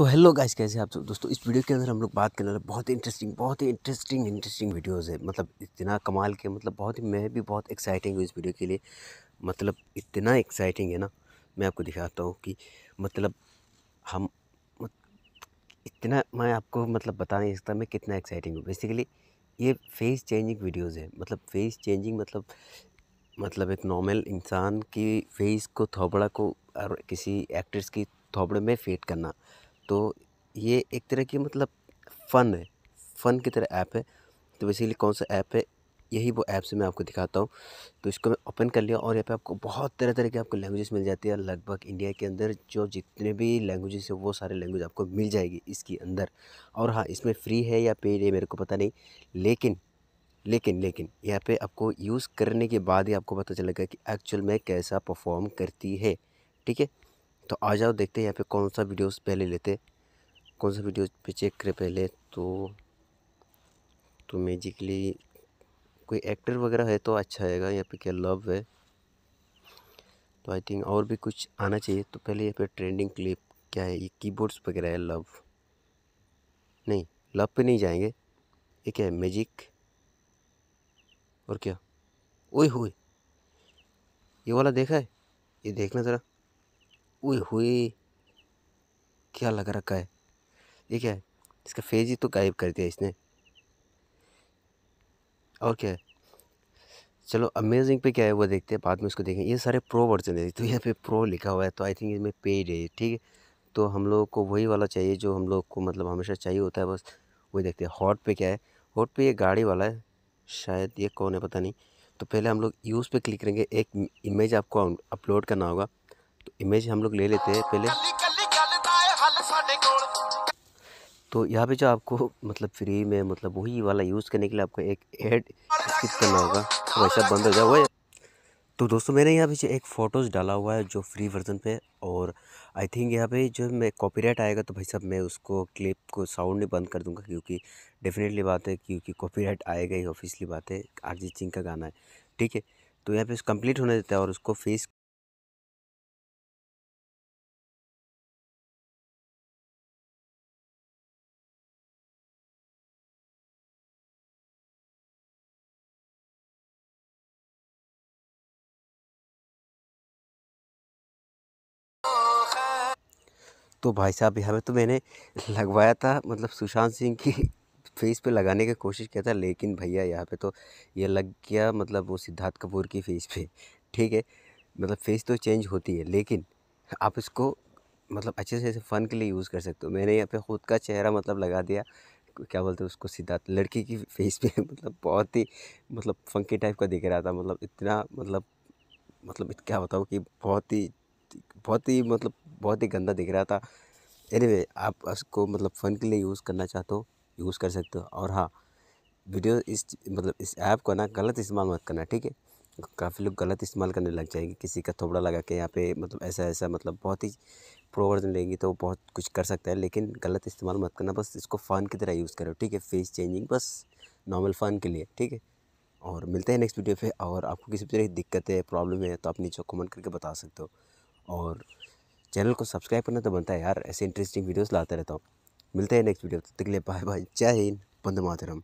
तो hello guys कैसे आप सब दोस्तों इस वीडियो के अंदर हम लोग बात करने वाले बहुत ही इंटरेस्टिंग बहुत ही इंटरेस्टिंग इंटरेस्टिंग वीडियोस है मतलब इतना कमाल के मतलब बहुत ही मैं भी बहुत एक्साइटिंग हूँ इस वीडियो के लिए मतलब इतना एक्साइटिंग है ना मैं आपको दिखाता हूँ कि मतलब हम मत, इतना मैं आपको मतलब बता नहीं सकता मैं कितना एक्साइटिंग हूँ बेसिकली ये फेस चेंजिंग वीडियोज़ है मतलब फेस चेंजिंग मतलब मतलब एक नॉर्मल इंसान की फेस को थोबड़ा को और किसी एक्ट्रेस की थोबड़े में फेड करना तो ये एक तरह की मतलब फ़न है फ़न की तरह ऐप है तो बेसिकली कौन सा ऐप है यही वो ऐप से मैं आपको दिखाता हूँ तो इसको मैं ओपन कर लिया और यहाँ पे आपको बहुत तरह तरह की आपको लैंग्वेजेस मिल जाती है लगभग इंडिया के अंदर जो जितने भी लैंग्वेजेस है वो सारे लैंग्वेज आपको मिल जाएगी इसके अंदर और हाँ इसमें फ्री है या पेड है मेरे को पता नहीं लेकिन लेकिन लेकिन यहाँ पे आपको यूज़ करने के बाद ही आपको पता चलेगा कि एक्चुअल में कैसा परफॉर्म करती है ठीक है तो आ जाओ देखते हैं यहाँ पे कौन सा वीडियोस पहले लेते कौन सा वीडियोस पे चेक करें पहले तो तो मैजिकली कोई एक्टर वगैरह है तो अच्छा आएगा यहाँ पे क्या लव है तो आई थिंक और भी कुछ आना चाहिए तो पहले यहाँ पे ट्रेंडिंग क्लिप क्या है ये कीबोर्ड्स वगैरह है लव नहीं लव पे नहीं जाएंगे ये क्या है मैजिक और क्या ओए हो ये वाला देखा है ये देखना ज़रा ओए होए क्या लग रखा है ये क्या है इसका फेज ही तो गायब कर दिया इसने और क्या है चलो अमेजिंग पे क्या है वो देखते हैं बाद में उसको देखें ये सारे प्रो वर्जन है तो यहाँ पे प्रो लिखा हुआ है तो आई थिंक इसमें पेड है ठीक है तो हम लोग को वही वाला चाहिए जो हम लोग को मतलब हमेशा चाहिए होता है बस वही देखते हैं हॉट पे क्या है हॉट पे ये गाड़ी वाला है शायद ये कौन है पता नहीं तो पहले हम लोग यूज़ पे क्लिक करेंगे एक इमेज आपको अपलोड करना होगा इमेज हम लोग ले लेते हैं पहले तो यहाँ पे जो आपको मतलब फ्री में मतलब वही वाला यूज़ करने के लिए आपको एक ऐड स्किप करना होगा तो वैसा बंद हो जाए तो दोस्तों मैंने यहाँ पे जो एक फ़ोटोज़ डाला हुआ है जो फ्री वर्जन पे और आई थिंक यहाँ पे जो मैं कॉपीराइट आएगा तो भाई साहब मैं उसको क्लिप को साउंड नहीं बंद कर दूंगा क्योंकि डेफिनेटली बात है क्योंकि कॉपीराइट आएगा ही ऑफिसली बात है अरिजीत सिंह का गाना है ठीक है तो यहाँ पे कंप्लीट होने देता है और उसको फेस तो भाई साहब यहाँ पे तो मैंने लगवाया था मतलब सुशांत सिंह की फेस पे लगाने की कोशिश किया था लेकिन भैया यहाँ पे तो ये लग गया मतलब वो सिद्धार्थ कपूर की फेस पे ठीक है मतलब फेस तो चेंज होती है लेकिन आप इसको मतलब अच्छे से ऐसे फ़न के लिए यूज़ कर सकते हो मैंने यहाँ पे खुद का चेहरा मतलब लगा दिया क्या बोलते हैं उसको सिद्धार्थ लड़की की फेस पे मतलब बहुत ही मतलब फंकी टाइप का दिख रहा था मतलब इतना मतलब मतलब क्या बताऊँ कि बहुत ही बहुत ही मतलब बहुत ही गंदा दिख रहा था एनीवे आप उसको मतलब फ़न के लिए यूज़ करना चाहते हो यूज़ कर सकते हो और हाँ वीडियो इस मतलब इस ऐप को ना गलत इस्तेमाल मत करना ठीक है काफ़ी लोग गलत इस्तेमाल करने लग जाएंगे किसी का थोबड़ा लगा के यहाँ पे मतलब ऐसा ऐसा मतलब बहुत ही प्रोवर्जन लेंगे तो बहुत कुछ कर सकता है लेकिन गलत इस्तेमाल मत करना बस इसको फ़न की तरह यूज़ करो ठीक है फेस चेंजिंग बस नॉर्मल फ़न के लिए ठीक है और मिलते हैं नेक्स्ट वीडियो पे और आपको किसी भी तरह की दिक्कत है प्रॉब्लम है तो आप नीचे कमेंट करके बता सकते हो और चैनल को सब्सक्राइब करना तो बनता है यार ऐसे इंटरेस्टिंग वीडियोस लाते रहता हूँ मिलते हैं नेक्स्ट वीडियो तक तो के लिए बाय बाय जय हिंद बंद मातरम